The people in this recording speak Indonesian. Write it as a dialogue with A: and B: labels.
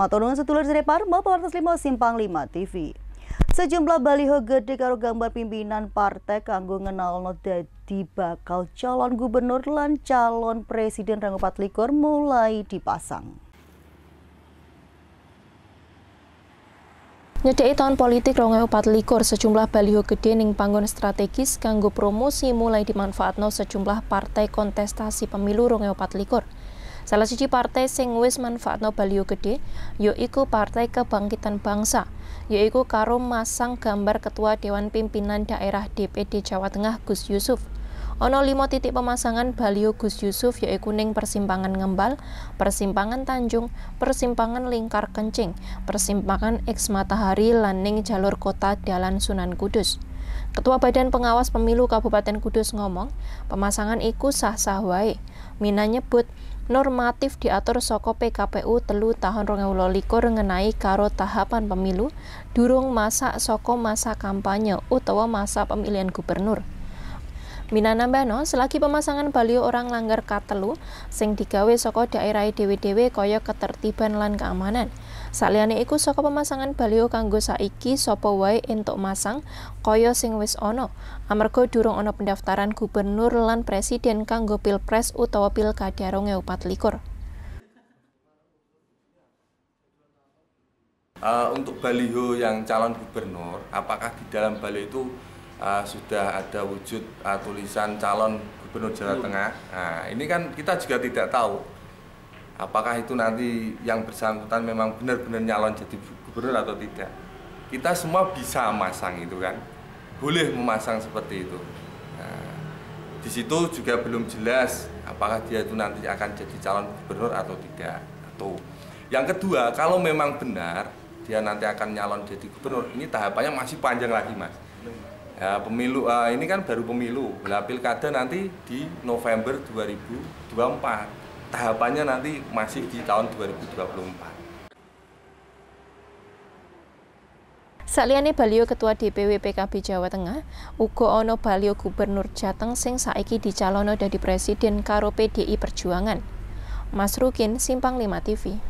A: Maturnuun setulur sedepar, Mapawartas 5 Simpang 5 TV. Sejumlah baliho gede karo gambar pimpinan partai kanggo ngenalno dadi bakal calon gubernur lan calon presiden Rangu Patlikur mulai dipasang. Nyedai tahun politik 2024 sejumlah baliho gede ning panggon strategis kanggo promosi mulai dimanfaatno sejumlah partai kontestasi pemilu 2024. Salah siji partai sing wis manfaatno baliho gedhe yaitu Partai Kebangkitan Bangsa, yaiku karo masang gambar Ketua Dewan Pimpinan Daerah DPD Jawa Tengah Gus Yusuf. Ono lima titik pemasangan baliho Gus Yusuf yaiku ning persimpangan Ngembal, persimpangan Tanjung, persimpangan Lingkar Kencing, persimpangan Eks Matahari lan ning jalur kota Dalan Sunan Kudus. Ketua Badan Pengawas Pemilu Kabupaten Kudus ngomong, pemasangan iku sah-sah wae. Mina nyebut, normatif diatur soko PKPU telu tahun likur mengenai karo tahapan pemilu durung masa soko masa kampanye utawa masa pemilihan gubernur Minanambano selagi pemasangan baliho orang langgar katelu sing digawe saka daerah dhewe-dhewe kaya ketertiban lan keamanan. Saliyane iku saka pemasangan baliho kanggo saiki sapa wae entuk masang kaya sing wis ana amarga durung ana pendaftaran gubernur lan presiden kanggo Pilpres utawa Pilkada 2024. Uh,
B: eh, untuk baliho yang calon gubernur, apakah di dalam baliho itu uh, sudah ada wujud uh, tulisan calon gubernur Jawa hmm. Tengah. Nah, ini kan kita juga tidak tahu apakah itu nanti yang bersangkutan memang benar-benar nyalon jadi gubernur atau tidak. Kita semua bisa masang itu kan, boleh memasang seperti itu. Nah, di situ juga belum jelas apakah dia itu nanti akan jadi calon gubernur atau tidak. Atau yang kedua, kalau memang benar dia nanti akan nyalon jadi gubernur, ini tahapannya masih panjang lagi, Mas. Ya, pemilu uh, ini kan baru pemilu. Nah, pilkada nanti di November 2024. Tahapannya nanti masih di tahun 2024.
A: Saliyane Balio Ketua DPW PKB Jawa Tengah, uga ana Balio Gubernur Jateng sing saiki dicalono dadi presiden karo PDI Perjuangan. Mas Rukin Simpang 5 TV.